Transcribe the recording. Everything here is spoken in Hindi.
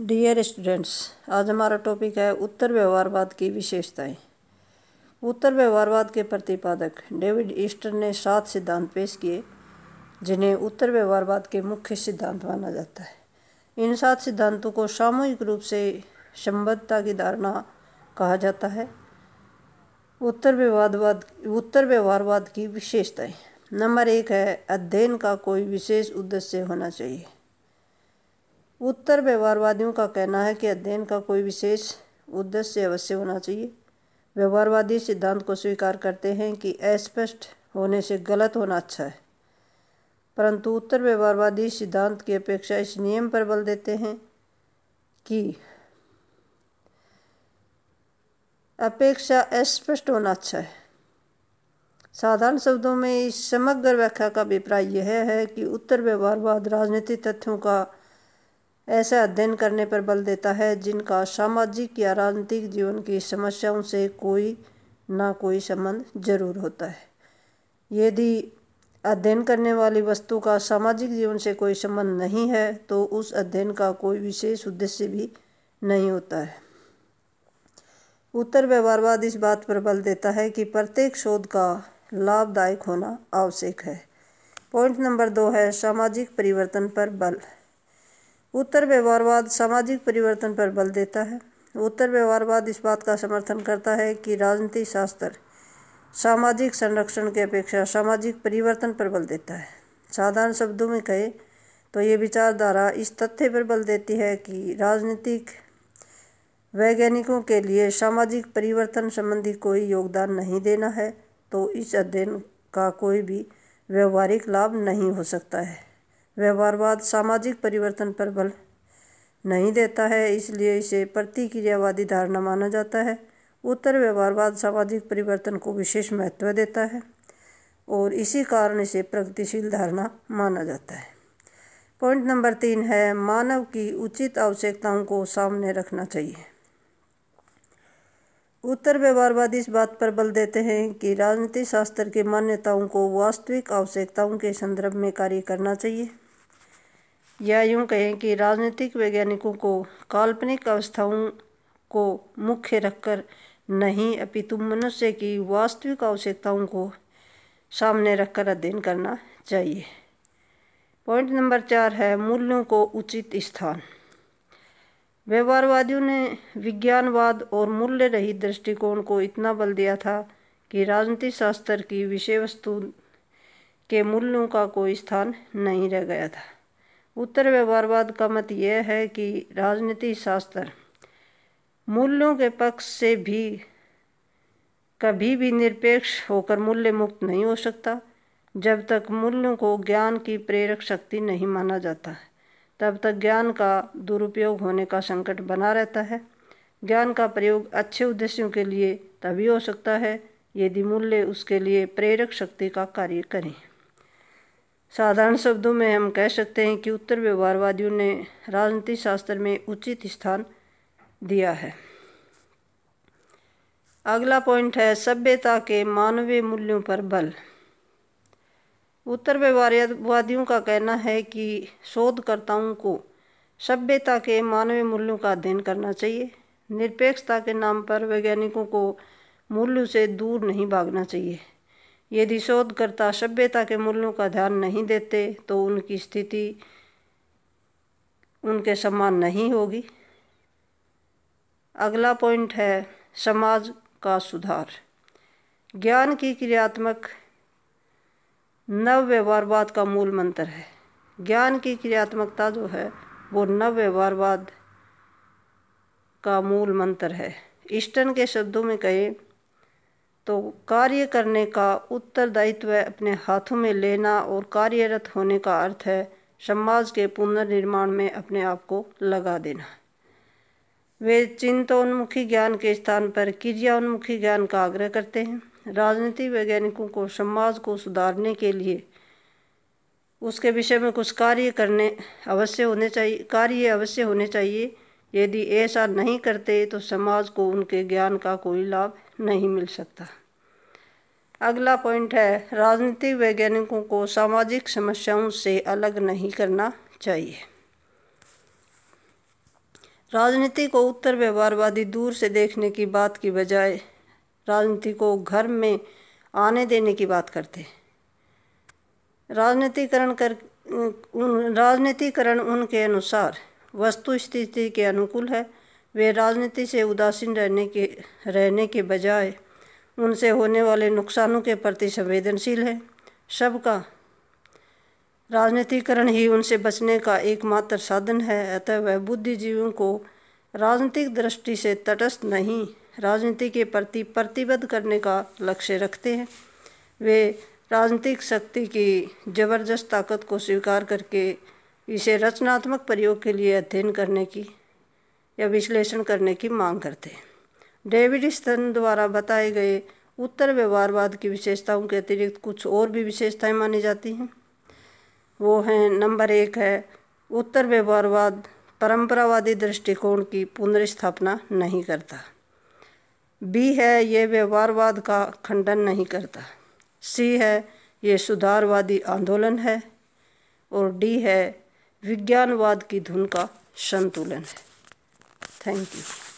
डियर स्टूडेंट्स आज हमारा टॉपिक है उत्तर व्यवहारवाद की विशेषताएं उत्तर व्यवहारवाद के प्रतिपादक डेविड ईस्टर ने सात सिद्धांत पेश किए जिन्हें उत्तर व्यवहारवाद के मुख्य सिद्धांत माना जाता है इन सात सिद्धांतों को सामूहिक रूप से संबद्धता की धारणा कहा जाता है उत्तर विवादवाद उत्तर व्यवहारवाद की विशेषताएँ नंबर एक है अध्ययन का कोई विशेष उद्देश्य होना चाहिए उत्तर व्यवहारवादियों का कहना है कि अध्ययन का कोई विशेष उद्देश्य अवश्य होना चाहिए व्यवहारवादी सिद्धांत को स्वीकार करते हैं कि अस्पष्ट होने से गलत होना अच्छा है परंतु उत्तर व्यवहारवादी सिद्धांत की अपेक्षा इस नियम पर बल देते हैं कि अपेक्षा अस्पष्ट होना अच्छा है साधारण शब्दों में इस समग्र व्याख्या का अभिप्राय यह है कि उत्तर व्यवहारवाद राजनीतिक तथ्यों का ऐसे अध्ययन करने पर बल देता है जिनका सामाजिक या राजनीतिक जीवन की समस्याओं से कोई ना कोई संबंध जरूर होता है यदि अध्ययन करने वाली वस्तु का सामाजिक जीवन से कोई संबंध नहीं है तो उस अध्ययन का कोई विशेष उद्देश्य भी नहीं होता है उत्तर व्यवहारवाद इस बात पर बल देता है कि प्रत्येक शोध का लाभदायक होना आवश्यक है पॉइंट नंबर दो है सामाजिक परिवर्तन पर बल उत्तर व्यवहारवाद सामाजिक परिवर्तन पर बल देता है उत्तर व्यवहारवाद इस बात का समर्थन करता है कि राजनीति शास्त्र सामाजिक संरक्षण की अपेक्षा सामाजिक परिवर्तन पर बल देता है साधारण शब्दों में कहे तो ये विचारधारा इस तथ्य पर बल देती है कि राजनीतिक वैज्ञानिकों के लिए सामाजिक परिवर्तन संबंधी कोई योगदान नहीं देना है तो इस अध्ययन का कोई भी व्यवहारिक लाभ नहीं हो सकता है व्यवहारवाद सामाजिक परिवर्तन पर बल नहीं देता है इसलिए इसे प्रतिक्रियावादी धारणा माना जाता है उत्तर व्यवहारवाद सामाजिक परिवर्तन को विशेष महत्व देता है और इसी कारण इसे प्रगतिशील धारणा माना जाता है पॉइंट नंबर तीन है मानव की उचित आवश्यकताओं को सामने रखना चाहिए उत्तर व्यवहारवाद इस बात पर बल देते हैं कि राजनीति शास्त्र की मान्यताओं को वास्तविक आवश्यकताओं के संदर्भ में कार्य करना चाहिए या यूं कहें कि राजनीतिक वैज्ञानिकों को काल्पनिक अवस्थाओं को मुख्य रखकर नहीं अपितु मनुष्य की वास्तविक आवश्यकताओं को सामने रखकर अध्ययन करना चाहिए पॉइंट नंबर चार है मूल्यों को उचित स्थान व्यवहारवादियों ने विज्ञानवाद और मूल्य रहित दृष्टिकोण को इतना बल दिया था कि राजनीति शास्त्र की विषय वस्तु के मूल्यों का कोई स्थान नहीं रह गया था उत्तर व्यवहारवाद का मत यह है कि राजनीति शास्त्र मूल्यों के पक्ष से भी कभी भी निरपेक्ष होकर मूल्य मुक्त नहीं हो सकता जब तक मूल्यों को ज्ञान की प्रेरक शक्ति नहीं माना जाता है तब तक ज्ञान का दुरुपयोग होने का संकट बना रहता है ज्ञान का प्रयोग अच्छे उद्देश्यों के लिए तभी हो सकता है यदि मूल्य उसके लिए प्रेरक शक्ति का कार्य करें साधारण शब्दों में हम कह सकते हैं कि उत्तर व्यवहारवादियों ने राजनीति शास्त्र में उचित स्थान दिया है अगला पॉइंट है सभ्यता के मानवीय मूल्यों पर बल उत्तर व्यवहारवादियों का कहना है कि शोधकर्ताओं को सभ्यता के मानवीय मूल्यों का अध्ययन करना चाहिए निरपेक्षता के नाम पर वैज्ञानिकों को मूल्यों से दूर नहीं भागना चाहिए यदि शोधकर्ता सभ्यता के मूल्यों का ध्यान नहीं देते तो उनकी स्थिति उनके समान नहीं होगी अगला पॉइंट है समाज का सुधार ज्ञान की क्रियात्मक नव व्यवहारवाद का मूल मंत्र है ज्ञान की क्रियात्मकता जो है वो नव व्यवहारवाद का मूल मंत्र है ईस्टर्न के शब्दों में कहें तो कार्य करने का उत्तरदायित्व अपने हाथों में लेना और कार्यरत होने का अर्थ है समाज के पुनर्निर्माण में अपने आप को लगा देना वे चिंतोन्मुखी ज्ञान के स्थान पर क्रियान्मुखी ज्ञान का आग्रह करते हैं राजनीति वैज्ञानिकों को समाज को सुधारने के लिए उसके विषय में कुछ कार्य करने अवश्य होने चाहिए कार्य अवश्य होने चाहिए यदि ऐसा नहीं करते तो समाज को उनके ज्ञान का कोई लाभ नहीं मिल सकता अगला पॉइंट है राजनीतिक वैज्ञानिकों को सामाजिक समस्याओं से अलग नहीं करना चाहिए राजनीति को उत्तर व्यवहारवादी दूर से देखने की बात की बजाय राजनीति को घर में आने देने की बात करते राजनीतिकरण कर उन, राजनीतिकरण उनके अनुसार वस्तु स्थिति के अनुकूल है वे राजनीति से उदासीन रहने के रहने के बजाय उनसे होने वाले नुकसानों के प्रति संवेदनशील हैं सबका राजनीतिकरण ही उनसे बचने का एकमात्र साधन है अतः वह बुद्धिजीवियों को राजनीतिक दृष्टि से तटस्थ नहीं राजनीति के प्रति प्रतिबद्ध करने का लक्ष्य रखते हैं वे राजनीतिक शक्ति की जबरदस्त ताकत को स्वीकार करके इसे रचनात्मक प्रयोग के लिए अध्ययन करने की या विश्लेषण करने की मांग करते हैं डेविड स्तन द्वारा बताए गए उत्तर व्यवहारवाद की विशेषताओं के अतिरिक्त कुछ और भी विशेषताएं मानी जाती हैं वो हैं नंबर एक है उत्तर व्यवहारवाद परंपरावादी दृष्टिकोण की पुनर्स्थापना नहीं करता बी है ये व्यवहारवाद का खंडन नहीं करता सी है ये सुधारवादी आंदोलन है और डी है विज्ञानवाद की धुन का संतुलन है Thank you.